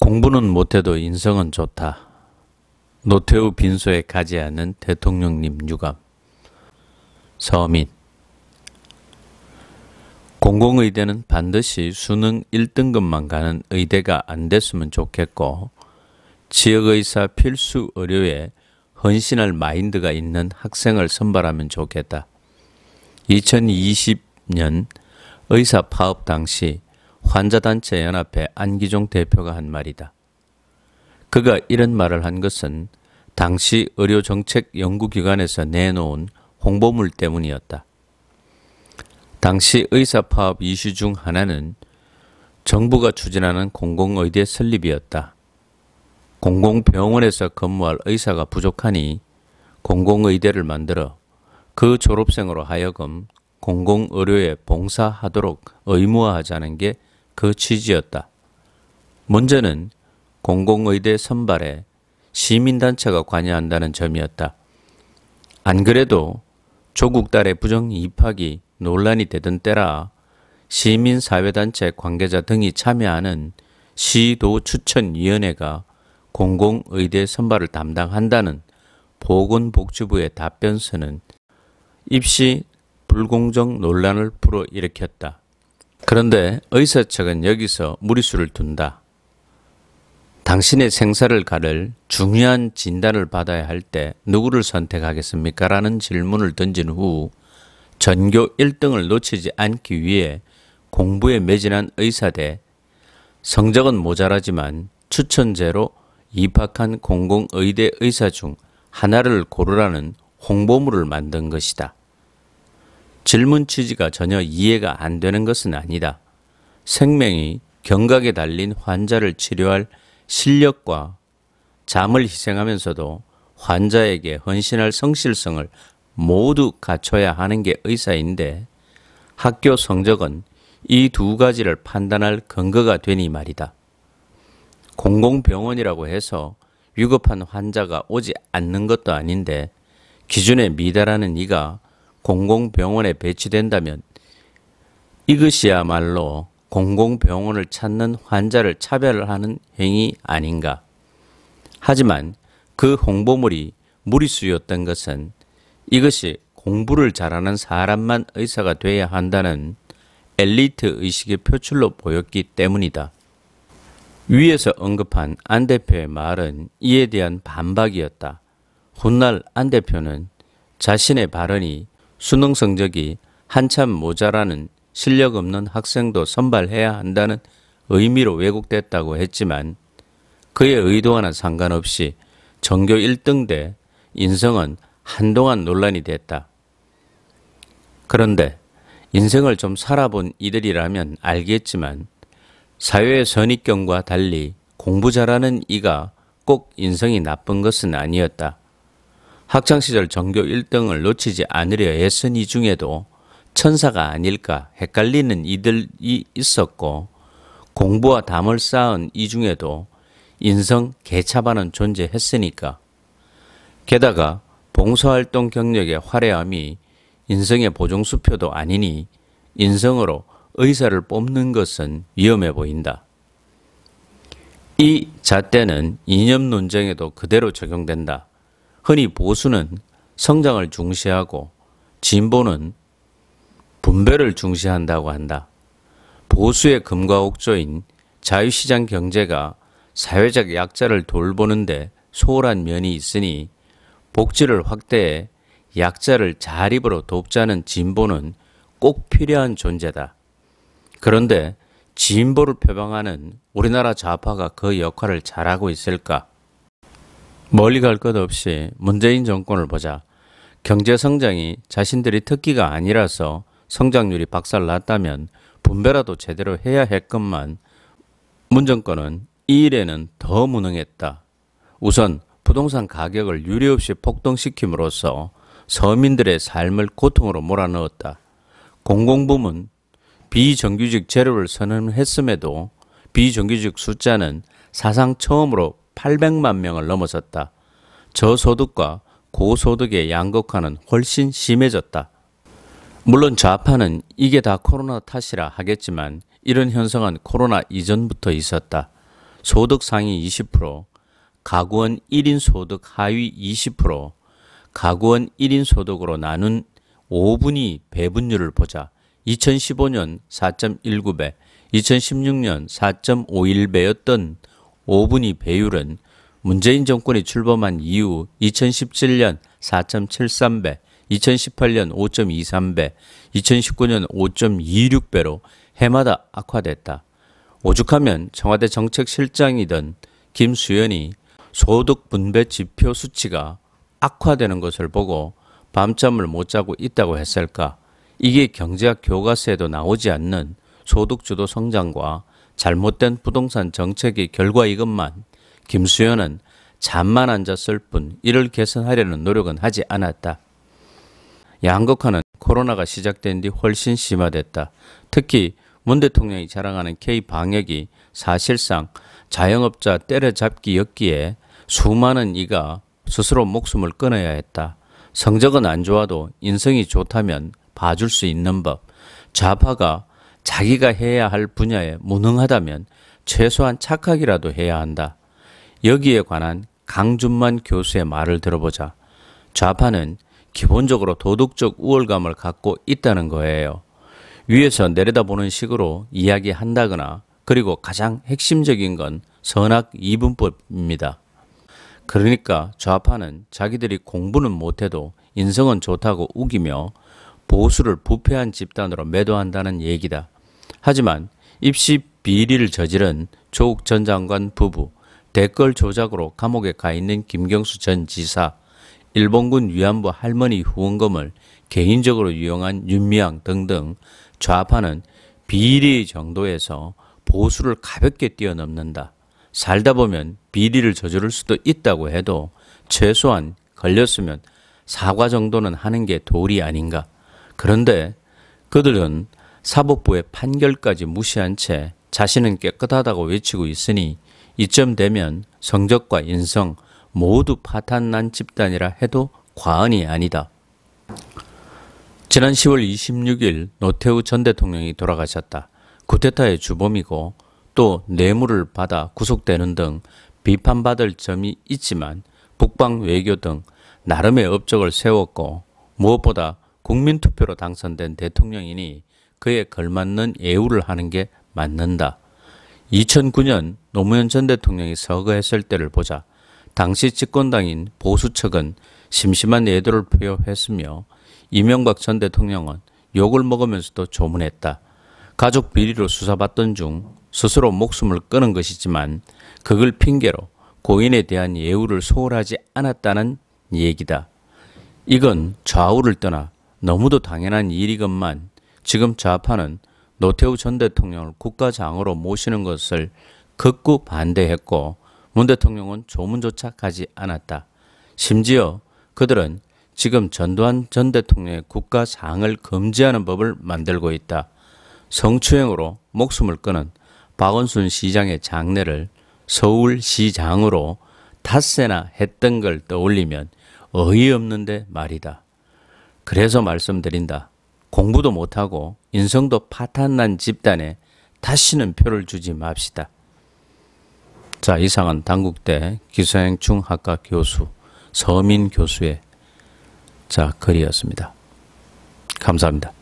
공부는 못해도 인성은 좋다. 노태우 빈소에 가지 않은 대통령님 유감. 서민. 공공의대는 반드시 수능 1등급만 가는 의대가 안 됐으면 좋겠고, 지역의사 필수 의료에 헌신할 마인드가 있는 학생을 선발하면 좋겠다. 2020년 의사 파업 당시 환자단체 연합회 안기종 대표가 한 말이다. 그가 이런 말을 한 것은 당시 의료정책 연구기관에서 내놓은 홍보물 때문이었다. 당시 의사 파업 이슈 중 하나는 정부가 추진하는 공공의대 설립이었다. 공공병원에서 근무할 의사가 부족하니 공공의대를 만들어 그 졸업생으로 하여금 공공의료에 봉사하도록 의무화하자는 게 그 취지였다. 문제는 공공의대 선발에 시민단체가 관여한다는 점이었다. 안 그래도 조국 딸의 부정 입학이 논란이 되던 때라 시민사회단체 관계자 등이 참여하는 시도 추천위원회가 공공의대 선발을 담당한다는 보건복지부의 답변서는 입시 불공정 논란을 불어일으켰다. 그런데 의사 측은 여기서 무리수를 둔다. 당신의 생사를 가를 중요한 진단을 받아야 할 때 누구를 선택하겠습니까? 라는 질문을 던진 후 전교 1등을 놓치지 않기 위해 공부에 매진한 의사 대 성적은 모자라지만 추천제로 입학한 공공의대 의사 중 하나를 고르라는 홍보물을 만든 것이다. 질문 취지가 전혀 이해가 안 되는 것은 아니다. 생명이 경각에 달린 환자를 치료할 실력과 잠을 희생하면서도 환자에게 헌신할 성실성을 모두 갖춰야 하는 게 의사인데 학교 성적은 이 두 가지를 판단할 근거가 되니 말이다. 공공병원이라고 해서 위급한 환자가 오지 않는 것도 아닌데 기준에 미달하는 이가 공공병원에 배치된다면 이것이야말로 공공병원을 찾는 환자를 차별하는 행위 아닌가. 하지만 그 홍보물이 무리수였던 것은 이것이 공부를 잘하는 사람만 의사가 돼야 한다는 엘리트 의식의 표출로 보였기 때문이다. 위에서 언급한 안 대표의 말은 이에 대한 반박이었다. 훗날 안 대표는 자신의 발언이 수능 성적이 한참 모자라는 실력 없는 학생도 선발해야 한다는 의미로 왜곡됐다고 했지만 그의 의도와는 상관없이 전교 1등 대 인성은 한동안 논란이 됐다. 그런데 인생을 좀 살아본 이들이라면 알겠지만 사회의 선입견과 달리 공부 잘하는 이가 꼭 인성이 나쁜 것은 아니었다. 학창시절 전교 1등을 놓치지 않으려 애쓴 이 중에도 천사가 아닐까 헷갈리는 이들이 있었고 공부와 담을 쌓은 이 중에도 인성 개차반은 존재했으니까. 게다가 봉사활동 경력의 화려함이 인성의 보증수표도 아니니 인성으로 의사를 뽑는 것은 위험해 보인다. 이 잣대는 이념 논쟁에도 그대로 적용된다. 흔히 보수는 성장을 중시하고 진보는 분배를 중시한다고 한다. 보수의 금과 옥조인 자유시장 경제가 사회적 약자를 돌보는데 소홀한 면이 있으니 복지를 확대해 약자를 자립으로 돕자는 진보는 꼭 필요한 존재다. 그런데 진보를 표방하는 우리나라 좌파가 그 역할을 잘하고 있을까? 멀리 갈 것 없이 문재인 정권을 보자. 경제 성장이 자신들이 특기가 아니라서 성장률이 박살 났다면 분배라도 제대로 해야 했건만 문 정권은 이 일에는 더 무능했다. 우선 부동산 가격을 유례없이 폭등시킴으로써 서민들의 삶을 고통으로 몰아넣었다. 공공부문 비정규직 재료를 선언했음에도 비정규직 숫자는 사상 처음으로 800만 명을 넘어섰다. 저소득과 고소득의 양극화는 훨씬 심해졌다. 물론 좌파는 이게 다 코로나 탓이라 하겠지만 이런 현상은 코로나 이전부터 있었다. 소득 상위 20%, 가구원 1인 소득 하위 20%, 가구원 1인 소득으로 나눈 5분위 배분율을 보자. 2015년 4.19배, 2016년 4.51배였던 5분위 배율은 문재인 정권이 출범한 이후 2017년 4.73배, 2018년 5.23배, 2019년 5.26배로 해마다 악화됐다. 오죽하면 청와대 정책실장이던 김수현이 소득 분배 지표 수치가 악화되는 것을 보고 밤잠을 못 자고 있다고 했을까? 이게 경제학 교과서에도 나오지 않는 소득주도 성장과 잘못된 부동산 정책의 결과 이것만 김수현은 잠만 앉았을 뿐 이를 개선하려는 노력은 하지 않았다. 양극화는 코로나가 시작된 뒤 훨씬 심화됐다. 특히 문 대통령이 자랑하는 K-방역이 사실상 자영업자 때려잡기였기에 수많은 이가 스스로 목숨을 끊어야 했다. 성적은 안 좋아도 인성이 좋다면 봐줄 수 있는 법, 좌파가 자기가 해야 할 분야에 무능하다면 최소한 착각이라도 해야 한다. 여기에 관한 강준만 교수의 말을 들어보자. 좌파는 기본적으로 도덕적 우월감을 갖고 있다는 거예요. 위에서 내려다보는 식으로 이야기한다거나 그리고 가장 핵심적인 건 선악 이분법입니다. 그러니까 좌파는 자기들이 공부는 못해도 인성은 좋다고 우기며 보수를 부패한 집단으로 매도한다는 얘기다. 하지만 입시 비리를 저지른 조국 전 장관 부부, 댓글 조작으로 감옥에 가 있는 김경수 전 지사, 일본군 위안부 할머니 후원금을 개인적으로 이용한 윤미향 등등 좌파는 비리 정도에서 보수를 가볍게 뛰어넘는다. 살다 보면 비리를 저지를 수도 있다고 해도 최소한 걸렸으면 사과 정도는 하는 게 도리 아닌가. 그런데 그들은 사법부의 판결까지 무시한 채 자신은 깨끗하다고 외치고 있으니 이쯤 되면 성적과 인성 모두 파탄난 집단이라 해도 과언이 아니다. 지난 10월 26일 노태우 전 대통령이 돌아가셨다. 구테타의 주범이고 또 뇌물을 받아 구속되는 등 비판받을 점이 있지만 북방 외교 등 나름의 업적을 세웠고 무엇보다 국민투표로 당선된 대통령이니 그에 걸맞는 예우를 하는 게 맞는다. 2009년 노무현 전 대통령이 서거했을 때를 보자 당시 집권당인 보수 측은 심심한 예도를 표했으며 이명박 전 대통령은 욕을 먹으면서도 조문했다. 가족 비리로 수사받던 중 스스로 목숨을 끊은 것이지만 그걸 핑계로 고인에 대한 예우를 소홀하지 않았다는 얘기다. 이건 좌우를 떠나 너무도 당연한 일이건만 지금 좌파는 노태우 전 대통령을 국가장으로 모시는 것을 극구 반대했고 문 대통령은 조문조차 가지 않았다. 심지어 그들은 지금 전두환 전 대통령의 국가장을 금지하는 법을 만들고 있다. 성추행으로 목숨을 끊은 박원순 시장의 장례를 서울시장으로 닷새나 했던 걸 떠올리면 어이없는데 말이다. 그래서 말씀드린다. 공부도 못하고 인성도 파탄난 집단에 다시는 표를 주지 맙시다. 자, 이상은 당국대 기사행충 학과 교수, 서민 교수의 자, 글이었습니다. 감사합니다.